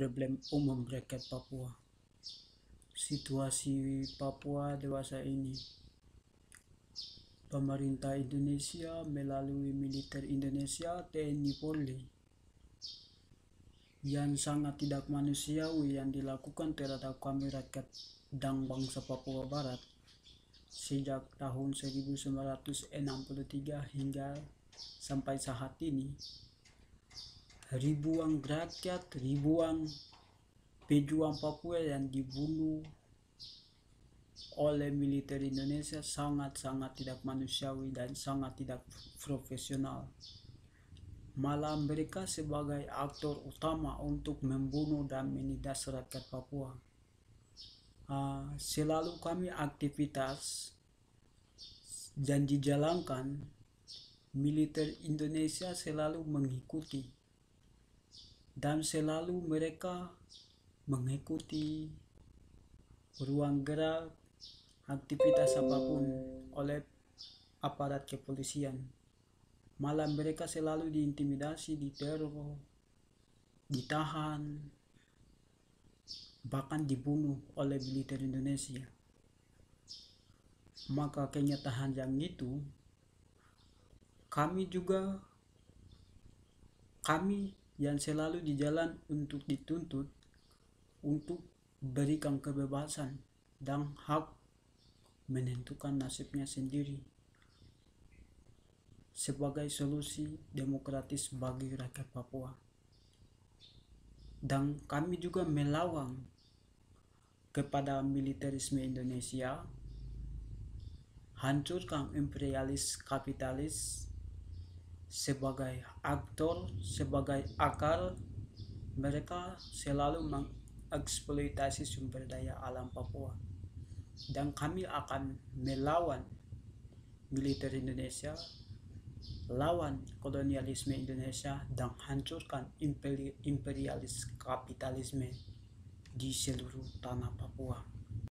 problem umum rakyat Papua. Situasi Papua dewasa ini. Pemerintah Indonesia melalui militer Indonesia TNI Polri yang sangat tidak manusiawi yang dilakukan terhadap kami rakyat dan bangsa Papua Barat sejak tahun 1963 hingga sampai saat ini ribuan rakyat, ribuan pejuang Papua yang dibunuh oleh militer Indonesia sangat-sangat tidak manusiawi dan sangat tidak profesional. Malah mereka sebagai aktor utama untuk membunuh dan menindas rakyat Papua. Uh, selalu kami aktivitas dan dijalankan militer Indonesia selalu mengikuti dan selalu mereka mengikuti ruang gerak aktivitas apapun oleh aparat kepolisian. Malah mereka selalu diintimidasi, diteror, ditahan, bahkan dibunuh oleh militer Indonesia. Maka kenyataan yang itu, kami juga, kami yang selalu di jalan untuk dituntut untuk berikan kebebasan dan hak menentukan nasibnya sendiri sebagai solusi demokratis bagi rakyat Papua. Dan kami juga melawan kepada militerisme Indonesia, hancurkan imperialis kapitalis, sebagai aktor, sebagai akal, mereka selalu mengeksploitasi sumber daya alam Papua. Dan kami akan melawan militer Indonesia, lawan kolonialisme Indonesia, dan hancurkan imperialis kapitalisme di seluruh tanah Papua.